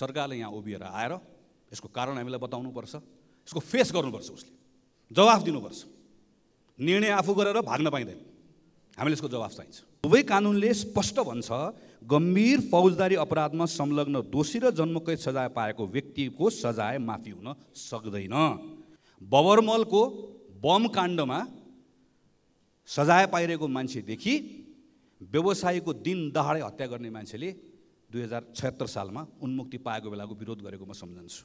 सरकारले यहाँ उभिएर आएर यसको कारण हामीलाई बताउनुपर्छ यसको फेस गर्नुपर्छ उसले जवाफ दिनुपर्छ निर्णय आफू गरेर भाग्न पाइँदैन हामीले यसको जवाफ चाहिन्छ दुवै कानुनले स्पष्ट भन्छ गम्भीर फौजदारी अपराधमा संलग्न दोषी र जन्मकै सजाय पाएको व्यक्तिको सजाय माफी हुन सक्दैन बबरमलको बम काण्डमा सजाय पाइरहेको मान्छेदेखि व्यवसायीको दिन दहाडे हत्या गर्ने मान्छेले दुई हजार छयत्तर सालमा उन्मुक्ति पाएको बेलाको विरोध गरेको म सम्झन्छु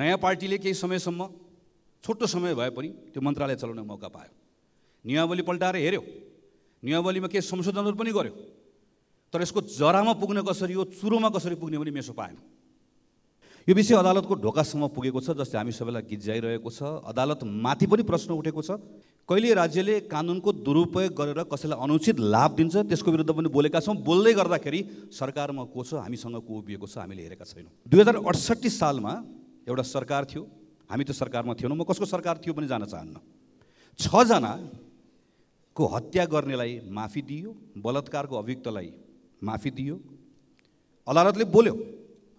नयाँ पार्टीले केही समयसम्म छोटो समय भए पनि त्यो मन्त्रालय चलाउने मौका पायो नियमावली पल्टाएर हेऱ्यो नियमावलीमा केही संशोधनहरू पनि गर्यो तर यसको जरामा पुग्न कसरी हो चुरोमा कसरी पुग्ने पनि मेसो पाएन यो विषय अदालतको ढोकासम्म पुगेको छ जसले हामी सबैलाई गिज्जाइरहेको छ अदालत माथि पनि प्रश्न उठेको छ कहिले राज्यले कानुनको दुरुपयोग गरेर कसैलाई अनुचित लाभ दिन्छ त्यसको विरुद्ध पनि बोलेका छौँ बोल्दै गर्दाखेरि सरकारमा को छ हामीसँग को उभिएको छ हामीले हेरेका छैनौँ दुई हजार अडसट्ठी सालमा एउटा सरकार थियो हामी त्यो सरकारमा थिएनौँ म कसको सरकार थियो पनि जान चाहन्न छजनाको हत्या गर्नेलाई माफी दियो बलात्कारको अभियुक्तलाई माफी दियो अदालतले बोल्यो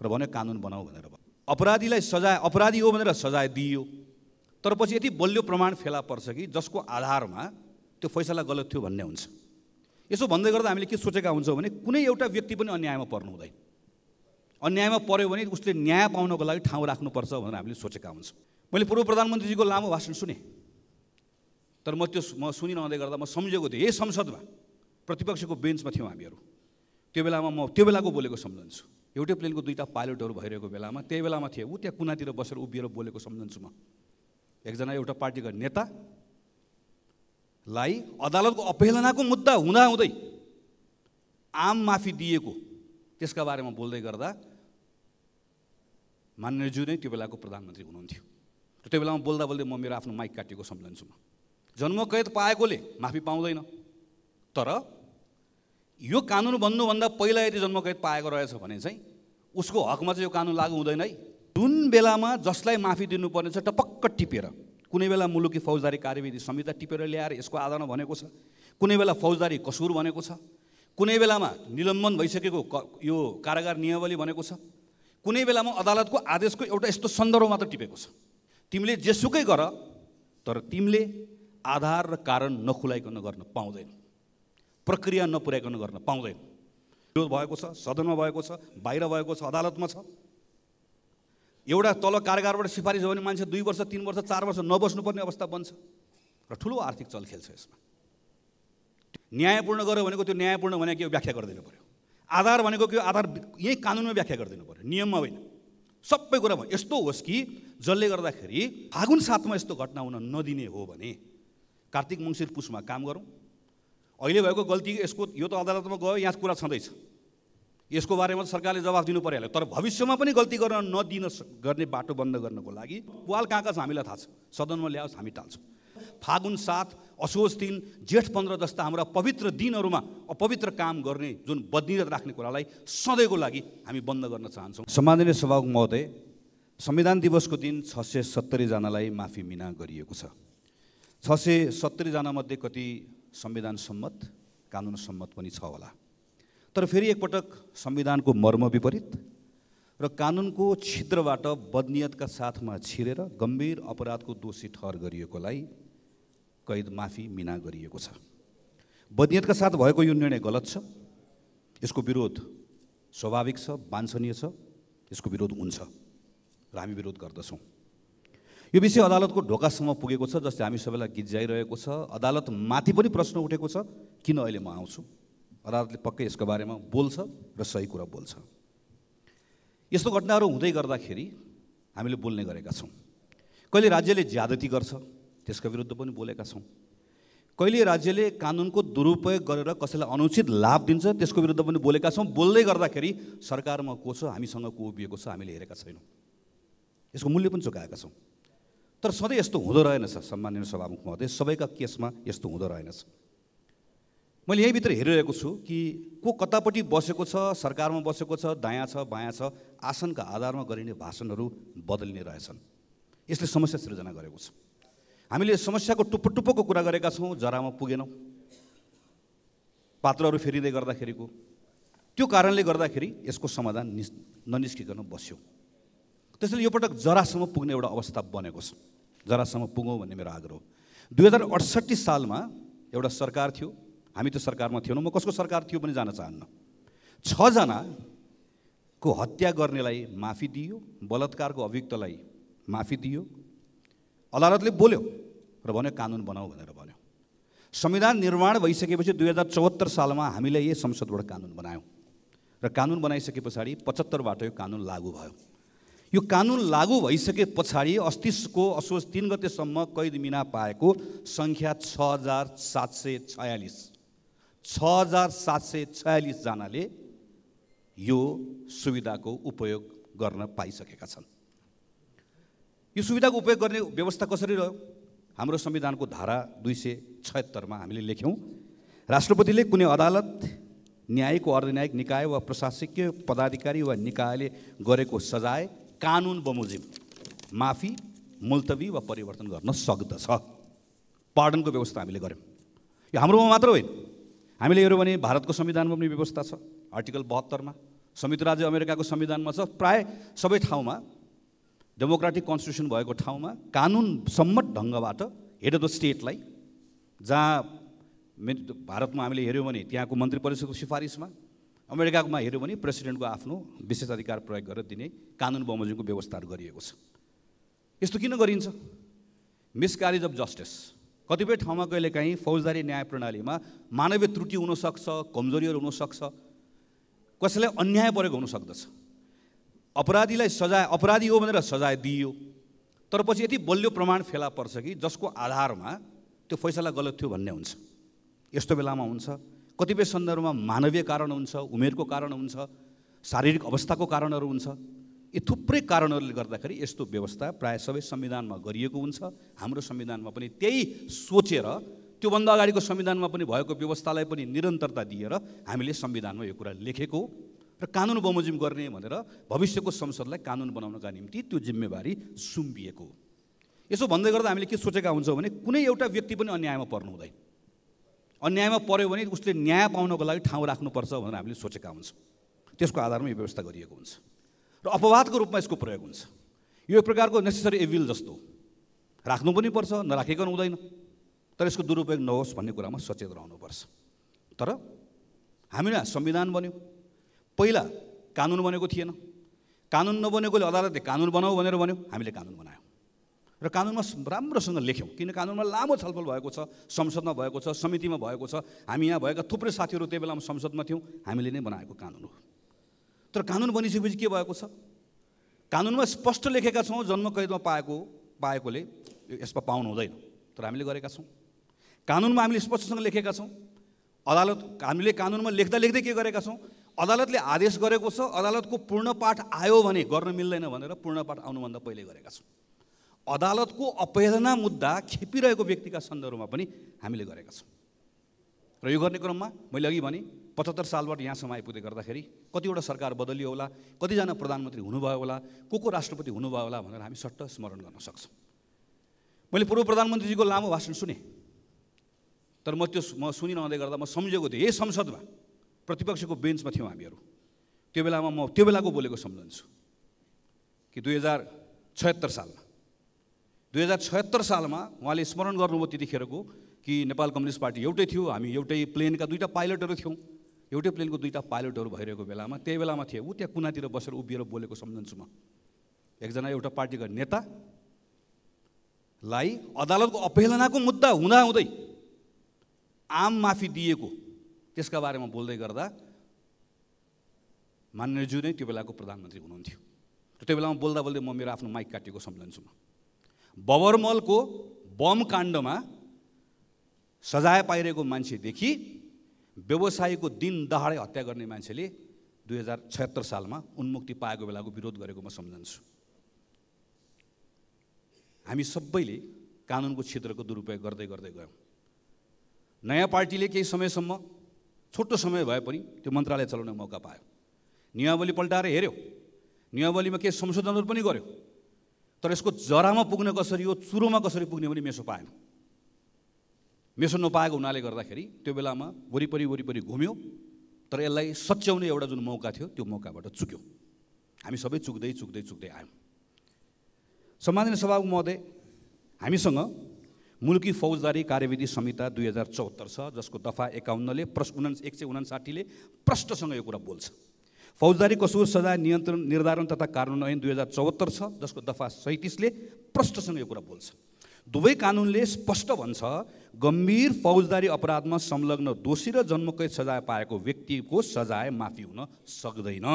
र भन्यो कानुन बनाऊ भनेर अपराधीलाई सजाय अपराधी हो भनेर सजाय दिइयो तर पछि यति बलियो प्रमाण फेला पर्छ कि जसको आधारमा त्यो फैसला गलत थियो भन्ने हुन्छ यसो भन्दै गर्दा हामीले के सोचेका हुन्छौँ भने कुनै एउटा व्यक्ति पनि अन्यायमा पर्नु हुँदैन अन्यायमा पर्यो भने उसले न्याय पाउनको लागि ठाउँ राख्नुपर्छ भनेर हामीले सोचेका हुन्छौँ मैले पूर्व प्रधानमन्त्रीजीको लामो भाषण सुने तर म त्यो म सुनिरहँदै गर्दा म सम्झेको थिएँ यही संसदमा प्रतिपक्षको बेन्चमा थियौँ हामीहरू त्यो बेलामा म त्यो बेलाको बोलेको सम्झन्छु एउटै प्लेनको दुईवटा पाइलटहरू भइरहेको बेलामा त्यही बेलामा थिएँ ऊ त्यहाँ कुनातिर बसेर उभिएर बोलेको सम्झन्छु म एकजना एउटा पार्टीका नेतालाई अदालतको अवहेलनाको मुद्दा हुँदाहुँदै आम माफी दिएको त्यसका बारेमा बोल्दै गर्दा मान्यज्यू नै त्यो बेलाको प्रधानमन्त्री हुनुहुन्थ्यो त्यो बेलामा बोल्दा बोल्दै म मेरो आफ्नो माइक काटेको सम्झन्छु म जन्मकैद पाएकोले माफी पाउँदैन तर यो कानुन बन्नुभन्दा पहिला यदि जन्मकैद पाएको रहेछ भने चाहिँ उसको हकमा चाहिँ यो कानुन लागु हुँदैन है जुन बेलामा जसलाई माफी दिनुपर्ने छ टपक्क टिपेर कुनै बेला मुलुकी फौजदारी कार्यविधि संहिता टिपेर ल्याएर यसको आधारमा भनेको छ कुनै बेला फौजदारी कसुर भनेको छ कुनै बेलामा निलम्बन भइसकेको यो कारागार नियमावली भनेको छ कुनै बेलामा अदालतको आदेशको एउटा यस्तो सन्दर्भ मात्र टिपेको छ तिमीले जेसुकै गर तर तिमीले आधार र कारण नखुलाइकन गर्न पाउँदैन प्रक्रिया नपुर्याइकन गर्न पाउँदैन विरोध भएको छ सदनमा भएको छ बाहिर भएको छ अदालतमा छ एउटा तल कारगारबाट सिफारिस हो भने मान्छे दुई वर्ष तिन वर्ष चार वर्ष नबस्नुपर्ने अवस्था बन्छ र ठुलो आर्थिक चल खेल्छ यसमा न्यायपूर्ण गर्यो भनेको त्यो न्यायपूर्ण भनेको व्याख्या गरिदिनु पऱ्यो आधार भनेको के आधार यही कानुनमा व्याख्या गरिदिनु पऱ्यो नियममा होइन सबै कुरा भयो यस्तो होस् कि जसले गर्दाखेरि फागुन सातमा यस्तो घटना हुन नदिने हो भने कार्तिक मङ्सिर पुसमा काम गरौँ अहिले भएको गल्ती यसको यो त अदालतमा गयो यहाँ कुरा छँदैछ यसको बारेमा त सरकारले जवाफ दिनु परिहाल्यो तर भविष्यमा पनि गल्ती गर्न नदिन गर्ने बाटो बन्द गर्नको लागि पाल कहाँ कहाँ छ हामीलाई थाहा छ सदनमा ल्याओस् हामी टाल्छौँ फागुन सात असोज तिन जेठ पन्ध्र जस्ता हाम्रा पवित्र दिनहरूमा अपवित्र काम गर्ने जुन बदिरत राख्ने कुरालाई सधैँको लागि हामी बन्द गर्न चाहन्छौँ सम्माननीय सभाको महोदय संविधान दिवसको दिन छ सय सत्तरीजनालाई माफी मिना गरिएको छ छ सय सत्तरीजनामध्ये कति संविधान सम्मत कानुन सम्मत पनि छ होला तर फेरि एकपटक संविधानको मर्म विपरीत र कानुनको छिद्रबाट बदनियतका साथमा छिरेर गम्भीर अपराधको दोषी ठहर गरिएकोलाई कैद माफी मिना गरिएको छ बदनियतका साथ भएको यो निर्णय गलत छ यसको विरोध स्वाभाविक छ वाञ्छनीय छ यसको विरोध हुन्छ र हामी विरोध गर्दछौँ यो विषय अदालतको ढोकासम्म पुगेको छ जसले हामी सबैलाई जाइरहेको छ अदालतमाथि पनि प्रश्न उठेको छ किन अहिले म आउँछु अदालतले पक्कै यसको बारेमा बोल्छ र सही कुरा बोल्छ यस्तो घटनाहरू हुँदै गर्दाखेरि हामीले बोल्ने गरेका छौँ कहिले राज्यले ज्यादती गर्छ त्यसको विरुद्ध पनि बोलेका छौँ कहिले राज्यले कानुनको दुरुपयोग गरेर कसैलाई अनुचित लाभ दिन्छ त्यसको विरुद्ध पनि बोलेका छौँ बोल्दै गर्दाखेरि सरकारमा को छ हामीसँग को उभिएको छ हामीले हेरेका छैनौँ यसको मूल्य पनि चुकाएका छौँ तर सधैँ यस्तो हुँदो रहेनछ सम्मान्य सभामुख महोदय सबैका केसमा यस्तो हुँदो रहेनछ मैले यहीँभित्र हेरिरहेको छु कि को कतापट्टि बसेको छ सरकारमा बसेको छ दायाँ छ बायाँ छ आसनका आधारमा गरिने भाषणहरू बदलिने रहेछन् यसले समस्या सृजना गरेको छ हामीले समस्याको टुप्पो टुप्पोको कुरा गरेका छौँ जरामा पुगेनौँ पात्रहरू फेरिँदै गर्दाखेरिको त्यो कारणले गर्दाखेरि यसको समाधान निस् ननिस्किकन बस्यौँ त्यसैले यो पटक जरासम्म पुग्ने एउटा अवस्था बनेको छ जरासम्म पुगौँ भन्ने मेरो आग्रह हो दुई हजार अडसट्ठी सालमा एउटा सरकार थियो हामी त्यो सरकारमा थिएनौँ म कसको सरकार थियो पनि जान चाहन्न छजनाको हत्या गर्नेलाई माफी दियो बलात्कारको अभियुक्तलाई माफी दियो अदालतले बोल्यो र भन्यो कानुन बनाऊ भनेर भन्यो संविधान निर्माण भइसकेपछि दुई हजार चौहत्तर सालमा हामीले यही संसदबाट कानुन बनायौँ र कानुन बनाइसके पछाडि पचहत्तरबाट यो कानुन लागू भयो यो कानुन लागू भइसके पछाडि अस्तिसको असोज तिन गतेसम्म कैद मिना पाएको सङ्ख्या छ हजार सात सय छयालिस छ हजार सात सय छयालिसजनाले यो सुविधाको उपयोग गर्न पाइसकेका छन् यो सुविधाको उपयोग गर्ने व्यवस्था कसरी रह्यो हाम्रो संविधानको धारा दुई सय छयत्तरमा हामीले लेख्यौँ राष्ट्रपतिले कुनै अदालत न्यायिक वा अर्धन्यायिक निकाय वा प्रशासकीय पदाधिकारी वा निकायले गरेको सजाय कानुन बमोजिम माफी मुल्तवी वा परिवर्तन गर्न सक्दछ पार्डनको व्यवस्था हामीले गऱ्यौँ यो हाम्रोमा मात्र होइन हामीले हेऱ्यौँ भने भारतको संविधानमा पनि व्यवस्था छ आर्टिकल बहत्तरमा संयुक्त राज्य अमेरिकाको संविधानमा छ प्राय सबै ठाउँमा डेमोक्रेटिक कन्स्टिट्युसन भएको ठाउँमा कानुन सम्मत ढङ्गबाट हेड अफ द स्टेटलाई जहाँ भारतमा हामीले हेऱ्यौँ भने त्यहाँको मन्त्री परिषदको सिफारिसमा अमेरिकामा हेऱ्यो भने प्रेसिडेन्टको आफ्नो विशेष अधिकार प्रयोग गरेर दिने कानुन बमोजिमको व्यवस्थाहरू गरिएको छ यस्तो किन गरिन्छ मिसक्यारेज अफ जस्टिस कतिपय ठाउँमा कहिलेकाहीँ फौजदारी न्याय प्रणालीमा मानवीय त्रुटि हुनसक्छ कमजोरीहरू हुनसक्छ कसैलाई अन्याय परेको हुनसक्दछ अपराधीलाई सजाय अपराधी हो भनेर सजाय दिइयो तर पछि यति बलियो प्रमाण फेला पर्छ कि जसको आधारमा त्यो फैसला गलत थियो भन्ने हुन्छ यस्तो बेलामा हुन्छ कतिपय सन्दर्भमा मानवीय कारण हुन्छ उमेरको कारण हुन्छ शारीरिक अवस्थाको कारणहरू हुन्छ यी थुप्रै कारणहरूले गर्दाखेरि यस्तो व्यवस्था प्रायः सबै संविधानमा गरिएको हुन्छ हाम्रो संविधानमा पनि त्यही सोचेर त्योभन्दा अगाडिको संविधानमा पनि भएको व्यवस्थालाई पनि निरन्तरता दिएर हामीले संविधानमा यो कुरा लेखेको र कानुन बमोजिम गर्ने भनेर भविष्यको संसदलाई कानुन बनाउनका निम्ति त्यो जिम्मेवारी सुम्पिएको यसो भन्दै गर्दा हामीले के सोचेका हुन्छौँ भने कुनै एउटा व्यक्ति पनि अन्यायमा पर्नु हुँदैन अन्यायमा पऱ्यो भने उसले न्याय पाउनको लागि ठाउँ राख्नुपर्छ भनेर हामीले सोचेका हुन्छौँ त्यसको आधारमा यो व्यवस्था गरिएको हुन्छ र अपवादको रूपमा यसको प्रयोग हुन्छ यो एक प्रकारको नेसेसरी एभिल जस्तो राख्नु पनि पर्छ नराखिकन हुँदैन तर यसको दुरुपयोग नहोस् भन्ने कुरामा सचेत रहनुपर्छ तर हामीलाई संविधान बन्यो पहिला कानुन बनेको थिएन कानुन नबनेकोले अदालतले कानुन बनाऊ भनेर भन्यो हामीले कानुन बनायौँ र कानुनमा राम्रोसँग लेख्यौँ किन कानुनमा लामो छलफल भएको छ संसदमा भएको छ समितिमा भएको छ हामी यहाँ भएका थुप्रै साथीहरू त्यही बेलामा संसदमा थियौँ हामीले नै बनाएको कानुन हो तर कानुन बनिसकेपछि के भएको छ कानुनमा स्पष्ट लेखेका छौँ जन्म कैदमा पाएको पाएकोले यसमा पाउनु हुँदैन तर हामीले गरेका छौँ कानुनमा हामीले स्पष्टसँग लेखेका छौँ अदालत हामीले कानुनमा लेख्दा लेख्दै के गरेका छौँ अदालतले आदेश गरेको छ अदालतको पूर्ण पाठ आयो भने गर्न मिल्दैन भनेर पूर्ण पाठ आउनुभन्दा पहिले गरेका छौँ अदालतको अपेदना मुद्दा खेपिरहेको व्यक्तिका सन्दर्भमा पनि हामीले गरेका छौँ र यो गर्ने क्रममा मैले अघि भने पचहत्तर सालबाट यहाँसम्म आइपुग्दै गर्दाखेरि कतिवटा सरकार बदलियो होला कतिजना प्रधानमन्त्री हुनुभयो होला को को राष्ट्रपति हुनुभयो होला भनेर हामी सट्ट स्मरण गर्न सक्छौँ मैले पूर्व प्रधानमन्त्रीजीको लामो भाषण सुने तर म त्यो म सुनिरहँदै गर्दा म सम्झेको थिएँ यही संसदमा प्रतिपक्षको बेन्चमा थियौँ हामीहरू त्यो बेलामा म त्यो बेलाको बोलेको सम्झन्छु कि दुई हजार छयत्तर सालमा दुई हजार छयत्तर सालमा उहाँले स्मरण गर्नुभयो त्यतिखेरको कि नेपाल कम्युनिस्ट पार्टी एउटै थियो हामी एउटै प्लेनका दुईवटा पाइलटहरू थियौँ एउटै प्लेनको दुईवटा पाइलटहरू भइरहेको बेलामा त्यही बेलामा थिएँ ऊ त्यहाँ कुनातिर बसेर उभिएर बोलेको सम्झन्छु म एकजना एउटा पार्टीका नेतालाई अदालतको अवहेलनाको मुद्दा हुँदाहुँदै आम माफी दिएको त्यसका बारेमा बोल्दै गर्दा मान्यज्यू नै त्यो बेलाको प्रधानमन्त्री हुनुहुन्थ्यो त्यो बेलामा बोल्दा बोल्दै म मेरो आफ्नो माइक काटेको सम्झन्छु म बबरमलको बम काण्डमा सजाय पाइरहेको मान्छेदेखि व्यवसायको दिन दहाडै हत्या गर्ने मान्छेले दुई हजार छत्तर सालमा उन्मुक्ति पाएको बेलाको विरोध गरेको म सम्झन्छु हामी सबैले कानुनको क्षेत्रको दुरुपयोग गर्दै गर्दै गयौँ नयाँ पार्टीले केही समयसम्म छोटो समय भए पनि त्यो मन्त्रालय चलाउने मौका पायो नियमावली पल्टाएर हेऱ्यो नियमावलीमा केही संशोधनहरू पनि गर्यो तर यसको जरामा पुग्न कसरी हो चुरोमा कसरी पुग्ने भने मेसो पाएन मेसो नपाएको हुनाले गर्दाखेरि त्यो बेलामा वरिपरि वरिपरि घुम्यो तर यसलाई सच्याउने एउटा जुन मौका थियो त्यो मौकाबाट चुक्यो हामी सबै चुक्दै चुक्दै चुक्दै आयौँ सम्माननीय सभाको महोदय हामीसँग मुलुकी फौजदारी कार्यविधि संहिता दुई हजार चौहत्तर छ जसको दफा एकाउन्नले प्रश्न उना एक सय उनासाठीले प्रष्टसँग यो कुरा बोल्छ फौजदारी कसुर सजाय नियन्त्रण निर्धारण तथा कानुन ऐन दुई हजार चौहत्तर छ जसको दफा सैतिसले प्रष्टसँग यो कुरा बोल्छ दुवै कानुनले स्पष्ट भन्छ गम्भीर फौजदारी अपराधमा संलग्न दोषी र जन्मकै सजाय पाएको व्यक्तिको सजाय माफी हुन सक्दैन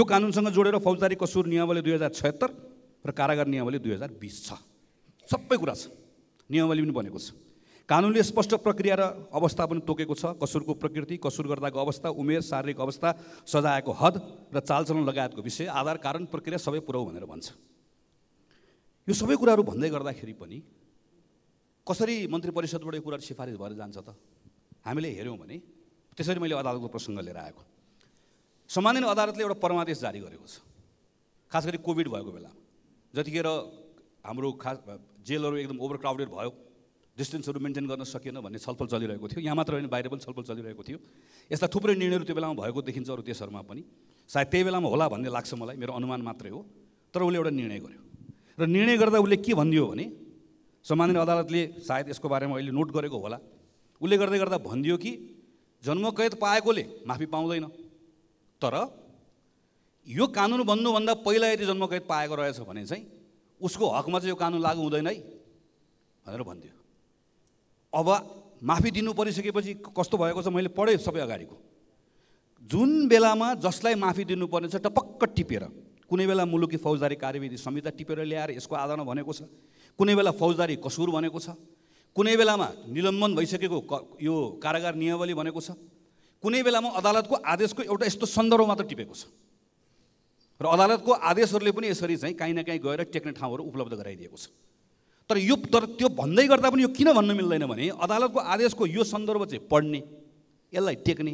यो कानुनसँग जोडेर फौजदारी कसुर नियमावली दुई हजार छत्तर र कारागार नियमावली दुई हजार बिस छ सबै कुरा छ नियमावली पनि बनेको छ कानुनले स्पष्ट प्रक्रिया र अवस्था पनि तोकेको छ कसुरको प्रकृति कसुर गर्दाको अवस्था उमेर शारीरिक अवस्था सजायको हद र चालचलन लगायतको विषय आधार कारण प्रक्रिया सबै पुऱ्याउ भनेर भन्छ यो सबै कुराहरू भन्दै गर्दाखेरि पनि कसरी मन्त्री परिषदबाट यो कुरा सिफारिस भएर जान्छ त हामीले हेऱ्यौँ भने त्यसरी मैले अदालतको प्रसङ्ग लिएर आएको सामान्य अदालतले एउटा परमादेश जारी गरेको छ खास गरी कोभिड भएको बेलामा जतिखेर हाम्रो खास जेलहरू एकदम ओभरक्राउडेड भयो डिस्टेन्सहरू मेन्टेन गर्न सकेन भन्ने छलफल चलिरहेको थियो यहाँ मात्र होइन बाहिर पनि छलफल चलिरहेको थियो यस्ता थुप्रै निर्णयहरू त्यो बेलामा भएको देखिन्छ अरू देशहरूमा पनि सायद त्यही बेलामा होला भन्ने लाग्छ मलाई मेरो अनुमान मात्रै हो तर उसले एउटा निर्णय गर्यो र निर्णय गर्दा उसले के भनिदियो भने सामान्य अदालतले सायद यसको बारेमा अहिले नोट गरेको होला उसले गर्दै गर्दा भनिदियो कि जन्मकैद पाएकोले माफी पाउँदैन तर यो कानुन बन्नुभन्दा पहिला यदि जन्मकैद पाएको रहेछ भने चाहिँ उसको हकमा चाहिँ यो कानुन लागु हुँदैन है भनेर भनिदियो अब माफी दिनु परिसकेपछि कस्तो भएको छ मैले पढेँ सबै अगाडिको जुन बेलामा जसलाई माफी दिनुपर्ने छ टपक्क टिपेर कुनै बेला मुलुकी फौजदारी कार्यविधि संहिता टिपेर ल्याएर यसको आधारमा भनेको छ कुनै बेला फौजदारी कसुर भनेको छ कुनै बेलामा निलम्बन भइसकेको यो कारागार नियमावली भनेको छ कुनै बेलामा अदालतको आदेशको एउटा यस्तो सन्दर्भ मात्र टिपेको छ र अदालतको आदेशहरूले पनि यसरी चाहिँ काहीँ न काहीँ गएर टेक्ने ठाउँहरू उपलब्ध गराइदिएको छ तर यो तर त्यो भन्दै गर्दा पनि यो किन भन्न मिल्दैन भने अदालतको आदेशको यो सन्दर्भ चाहिँ पढ्ने यसलाई टेक्ने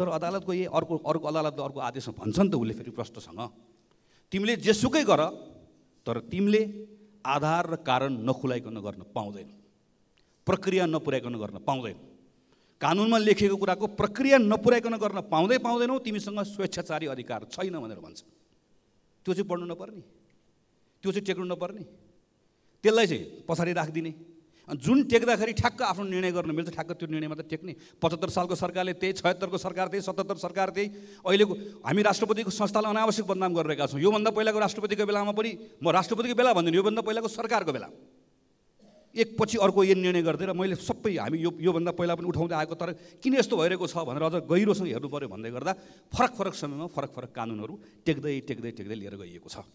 तर अदालतको यही अर्को अर्को अदालतको अर्को आदेशमा भन्छ नि त उसले फेरि प्रश्नसँग तिमीले जेसुकै गर तर तिमीले आधार र कारण नखुलाइकन गर्न पाउँदैन प्रक्रिया नपुर्याइकन गर्न पाउँदैन कानुनमा लेखेको कुराको प्रक्रिया नपुर्याइकन गर्न पाउँदै पाउँदैनौ तिमीसँग स्वेच्छाचारी अधिकार छैन भनेर भन्छ त्यो चाहिँ पढ्नु नपर्ने त्यो चाहिँ टेक्नु नपर्ने त्यसलाई चाहिँ पछाडि राखिदिने अनि जुन टेक्दाखेरि ठ्याक्क आफ्नो निर्णय गर्नु मिल्छ ठ्याक्क त्यो निर्णयमा त टेक्ने पचहत्तर सालको सरकारले त्यही छयत्तरको सरकार त्यही सतहत्तर सरकार त्यही अहिलेको हामी राष्ट्रपतिको संस्थालाई अनावश्यक बदनाम गरिरहेका छौँ योभन्दा पहिलाको राष्ट्रपतिको बेलामा पनि म राष्ट्रपतिको बेला भन्दिनँ योभन्दा पहिलाको सरकारको बेला एकपछि अर्को यो निर्णय गर्दै र मैले सबै हामी यो योभन्दा पहिला पनि उठाउँदै आएको तर किन यस्तो भइरहेको छ भनेर अझ गहिरोसँग हेर्नु पऱ्यो भन्दै गर्दा फरक फरक समयमा फरक फरक कानुनहरू टेक्दै टेक्दै टेक्दै लिएर गइएको छ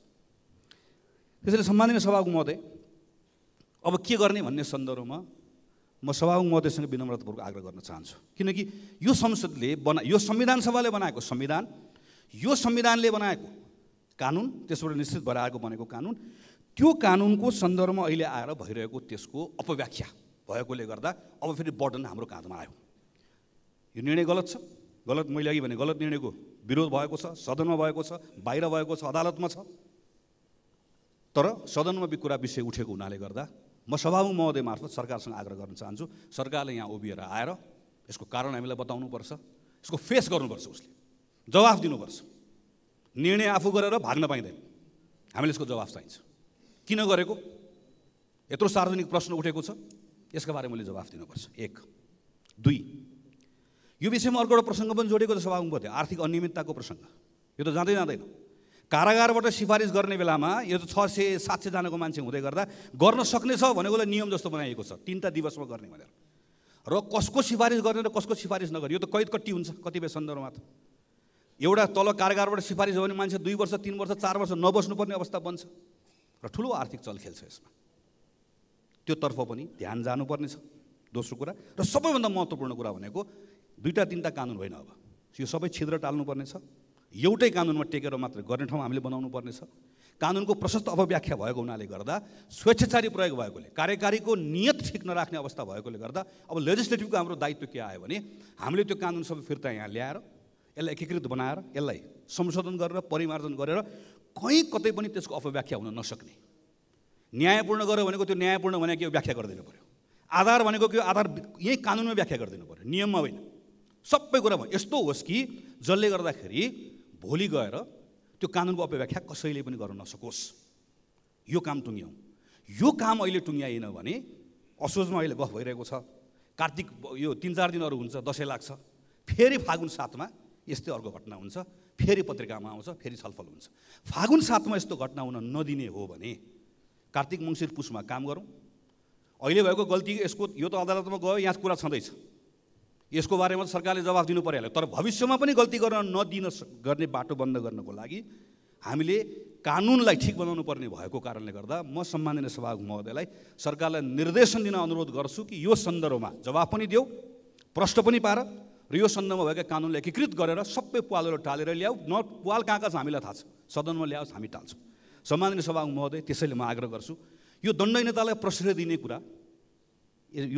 त्यसैले सम्माननीय सभाको महोदय अब के गर्ने भन्ने सन्दर्भमा म सभामुख महोदयसँग विनम्रतापूर्वक आग्रह गर्न चाहन्छु किनकि यो संसदले बना यो संविधान सभाले बनाएको संविधान यो संविधानले बनाएको कानुन त्यसबाट निश्चित भएर आएको बनेको कानुन त्यो कानुनको सन्दर्भमा अहिले आएर भइरहेको त्यसको अपव्याख्या भएकोले गर्दा अब फेरि बर्डन हाम्रो काँधमा आयो यो निर्णय गलत छ गलत मैले अघि भने गलत निर्णयको विरोध भएको छ सदनमा भएको छ बाहिर भएको छ अदालतमा छ तर सदनमा कुरा विषय उठेको हुनाले गर्दा म सभामुख महोदय मार्फत सरकारसँग आग्रह गर्न चाहन्छु सरकारले यहाँ उभिएर आएर यसको कारण हामीलाई बताउनुपर्छ यसको फेस गर्नुपर्छ उसले जवाफ दिनुपर्छ निर्णय आफू गरेर भाग्न पाइँदैन हामीले यसको जवाफ चाहिन्छ किन गरेको यत्रो सार्वजनिक प्रश्न उठेको छ यसको बारे मैले जवाफ दिनुपर्छ एक दुई यो विषयमा अर्को एउटा प्रसङ्ग पनि जोडेको छ सभामुख आर्थिक अनियमितताको प्रसङ्ग यो त जाँदै जाँदैन कारागारबाट सिफारिस गर्ने बेलामा यो त छ सय सात सयजनाको मान्छे हुँदै गर्दा गर्न सक्नेछ भनेकोलाई नियम जस्तो बनाइएको छ तिनवटा दिवसमा गर्ने भनेर र कसको सिफारिस गर्ने र कसको सिफारिस नगर्ने यो त कैद कट्टी हुन्छ कतिपय सन्दर्भमा त एउटा तल कारागारबाट सिफारिस हो भने मान्छे दुई वर्ष तिन वर्ष चार वर्ष नबस्नुपर्ने अवस्था बन्छ र ठुलो आर्थिक चल खेल्छ यसमा त्योतर्फ पनि ध्यान जानुपर्ने छ दोस्रो कुरा र सबैभन्दा महत्त्वपूर्ण कुरा भनेको दुईवटा तिनवटा कानुन होइन अब यो सबै छिद्र टाल्नुपर्ने छ एउटै कानुनमा टेकेर मात्र गर्ने ठाउँ हामीले बनाउनु पर्नेछ कानुनको प्रशस्त अपव्याख्या भएको हुनाले गर्दा स्वेच्छाचारी प्रयोग भएकोले कार्यकारीको नियत ठिक नराख्ने अवस्था भएकोले गर्दा अब लेजिस्लेटिभको हाम्रो दायित्व के आयो भने हामीले त्यो कानुन सबै फिर्ता यहाँ ल्याएर यसलाई एकीकृत बनाएर यसलाई संशोधन गरेर परिमार्जन गरेर कहीँ कतै पनि त्यसको अपव्याख्या हुन नसक्ने न्यायपूर्ण गऱ्यो भनेको त्यो न्यायपूर्ण भनेको यो व्याख्या गरिदिनु पऱ्यो आधार भनेको के आधार यहीँ कानुनमा व्याख्या गरिदिनु पऱ्यो नियममा होइन सबै कुरा भयो यस्तो होस् कि जसले गर्दाखेरि भोलि गएर त्यो कानुनको अपव्याख्या कसैले पनि गर्न नसकोस् यो काम टुङ्ग्याउँ यो काम अहिले टुङ्ग्याइएन भने असोजमा अहिले गफ भइरहेको छ कार्तिक यो तिन चार दिनहरू हुन्छ दसैँ लाग्छ फेरि फागुन सातमा यस्तै अर्को घटना हुन्छ फेरि पत्रिकामा आउँछ फेरि छलफल हुन्छ फागुन सातमा यस्तो घटना हुन नदिने हो भने कार्तिक मङ्सिर पुसमा काम गरौँ अहिले भएको गल्ती यसको यो त अदालतमा गयो यहाँ कुरा छँदैछ यसको बारेमा त सरकारले जवाफ दिनु पऱ्यो तर भविष्यमा पनि गल्ती गर्न नदिन गर्ने बाटो बन्द गर्नको लागि हामीले कानुनलाई ठिक बनाउनु पर्ने भएको कारणले गर्दा म सम्माननीय सभा महोदयलाई सरकारलाई निर्देशन दिन अनुरोध गर्छु कि यो सन्दर्भमा जवाफ पनि देऊ प्रश्न पनि पार र यो सन्दर्भमा भएका कानुनलाई एकीकृत गरेर सबै पालहरू टालेर ल्याऊ न पाल कहाँ कहाँ छ हामीलाई थाहा छ सदनमा ल्याओस् हामी टाल्छौँ सम्माननीय सभा महोदय त्यसैले म आग्रह गर्छु यो दण्डहीनतालाई प्रश्रय दिने कुरा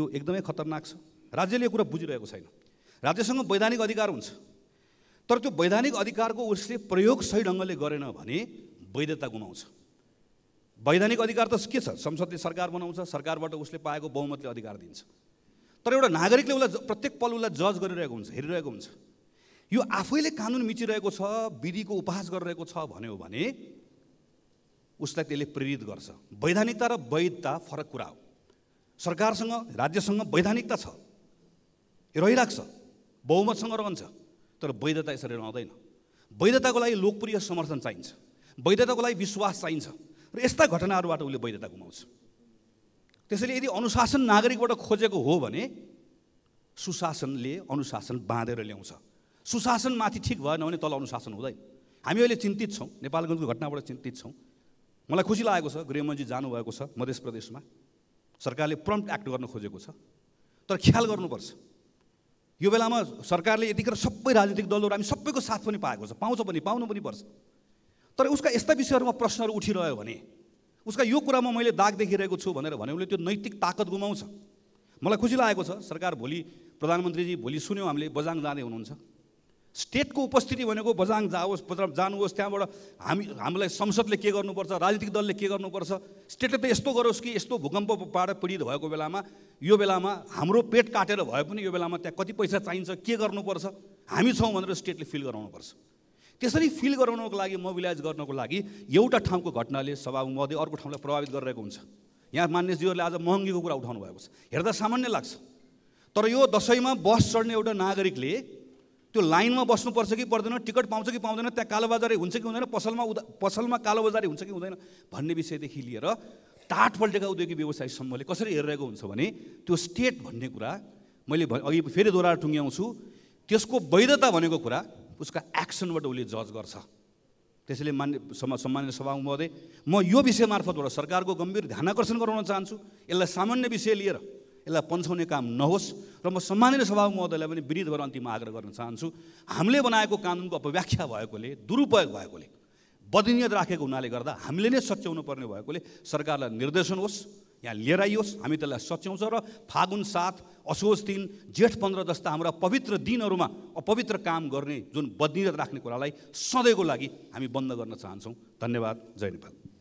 यो एकदमै खतरनाक छ राज्यले यो कुरा बुझिरहेको छैन राज्यसँग वैधानिक अधिकार हुन्छ तर त्यो वैधानिक अधिकारको उसले प्रयोग सही ढङ्गले गरेन भने वैधता गुमाउँछ वैधानिक अधिकार त के छ संसदले सरकार बनाउँछ सरकारबाट उसले पाएको बहुमतले अधिकार दिन्छ तर एउटा नागरिकले उसलाई प्रत्येक पल उसलाई जज गरिरहेको हुन्छ हेरिरहेको हुन्छ यो आफैले कानुन मिचिरहेको छ विधिको उपहास गरिरहेको छ भन्यो भने उसलाई त्यसले प्रेरित गर्छ वैधानिकता र वैधता फरक कुरा हो सरकारसँग राज्यसँग वैधानिकता छ रहिरहेको छ बहुमतसँग रहन्छ तर वैधता यसरी रहँदैन वैधताको लागि लोकप्रिय समर्थन चाहिन्छ वैधताको लागि विश्वास चाहिन्छ र यस्ता घटनाहरूबाट उसले वैधता गुमाउँछ त्यसैले यदि अनुशासन नागरिकबाट खोजेको हो भने सुशासनले अनुशासन बाँधेर ल्याउँछ सुशासन माथि ठिक भएन भने तल अनुशासन हुँदैन हामी अहिले चिन्तित छौँ नेपालगञ्जको घटनाबाट चिन्तित छौँ मलाई खुसी लागेको छ गृहमन्त्री जानुभएको छ मध्य प्रदेशमा सरकारले प्रम्प्ट एक्ट गर्न खोजेको छ तर ख्याल गर्नुपर्छ यो बेलामा सरकारले यतिखेर सबै राजनीतिक दलहरू हामी सबैको साथ पनि पाएको छ पाउँछ पनि पाउनु पनि पर्छ तर उसका यस्ता विषयहरूमा प्रश्नहरू उठिरह्यो भने उसका यो कुरामा मैले दाग देखिरहेको छु भनेर भने उसले त्यो नैतिक ताकत गुमाउँछ मलाई खुसी लागेको छ सरकार भोलि प्रधानमन्त्रीजी भोलि सुन्यौँ हामीले बजाङ जाँदै हुनुहुन्छ स्टेटको उपस्थिति भनेको बजाङ जाओस् बजार जानुहोस् त्यहाँबाट हामी हामीलाई संसदले के गर्नुपर्छ राजनीतिक दलले के गर्नुपर्छ स्टेटले त यस्तो गरोस् कि यस्तो भूकम्पबाट पीडित भएको बेलामा यो बेलामा हाम्रो पेट काटेर भए पनि यो बेलामा त्यहाँ कति पैसा चाहिन्छ के गर्नुपर्छ हामी छौँ भनेर स्टेटले फिल गराउनुपर्छ त्यसरी फिल गराउनको लागि मोबिलाइज गर्नको लागि एउटा ठाउँको घटनाले सभा महोदय अर्को ठाउँलाई प्रभावित गरिरहेको हुन्छ यहाँ मान्यजीहरूले आज महँगीको कुरा उठाउनु भएको छ हेर्दा सामान्य लाग्छ तर यो दसैँमा बस चढ्ने एउटा नागरिकले त्यो लाइनमा बस्नुपर्छ कि पर्दैन टिकट पाउँछ कि पाउँदैन त्यहाँ कालोबजारी हुन्छ कि हुँदैन पसलमा उदा पसलमा कालोबजारी हुन्छ कि हुँदैन भन्ने विषयदेखि लिएर टाटपल्टेका उद्योगी व्यवसाय समूहले कसरी हेरिरहेको हुन्छ भने त्यो स्टेट भन्ने कुरा मैले अघि फेरि दोहोऱ्याएर टुङ्ग्याउँछु त्यसको वैधता भनेको कुरा उसका एक्सनबाट उसले जज गर्छ त्यसैले मान्य सम्मान्य सभा महोदय म यो विषय मार्फतबाट सरकारको गम्भीर ध्यान आकर्षण गराउन चाहन्छु यसलाई सामान्य विषय लिएर यसलाई पन्छाउने काम नहोस् र म सम्मानित सभा महोदयलाई पनि विनित गरेर अन्तिममा आग्रह गर्न चाहन्छु हामीले बनाएको कानुनको अपव्याख्या भएकोले दुरुपयोग भएकोले बदनियत राखेको हुनाले गर्दा हामीले नै सच्याउनु पर्ने भएकोले सरकारलाई निर्देशन होस् यहाँ लिएर आइयोस् हामी त्यसलाई सच्याउँछ र फागुन साथ असोज तिन जेठ पन्ध्र जस्ता हाम्रा पवित्र दिनहरूमा अपवित्र काम गर्ने जुन बदनियत राख्ने कुरालाई सधैँको लागि हामी बन्द गर्न चाहन्छौँ धन्यवाद जय नेपाल